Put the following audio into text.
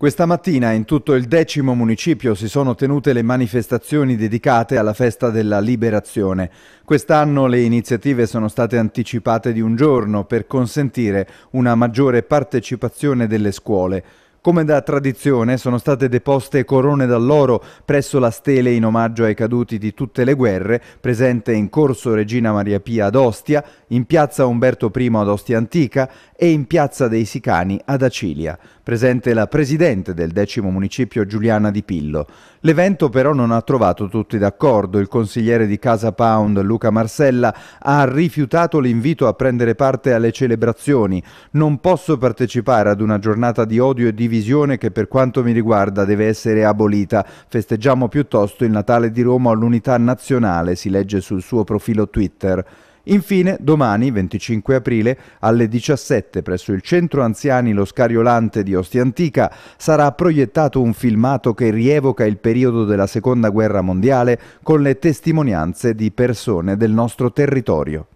Questa mattina in tutto il decimo municipio si sono tenute le manifestazioni dedicate alla festa della liberazione. Quest'anno le iniziative sono state anticipate di un giorno per consentire una maggiore partecipazione delle scuole. Come da tradizione sono state deposte corone d'alloro presso la stele in omaggio ai caduti di tutte le guerre, presente in corso Regina Maria Pia ad Ostia, in piazza Umberto I ad Ostia Antica e in piazza dei Sicani ad Acilia, presente la presidente del decimo municipio Giuliana Di Pillo. L'evento però non ha trovato tutti d'accordo, il consigliere di Casa Pound Luca Marcella ha rifiutato l'invito a prendere parte alle celebrazioni, non posso partecipare ad una giornata di odio e di divisione che per quanto mi riguarda deve essere abolita. Festeggiamo piuttosto il Natale di Roma all'unità nazionale, si legge sul suo profilo Twitter. Infine, domani, 25 aprile, alle 17 presso il Centro Anziani Lo Scariolante di Ostia Antica, sarà proiettato un filmato che rievoca il periodo della Seconda Guerra Mondiale con le testimonianze di persone del nostro territorio.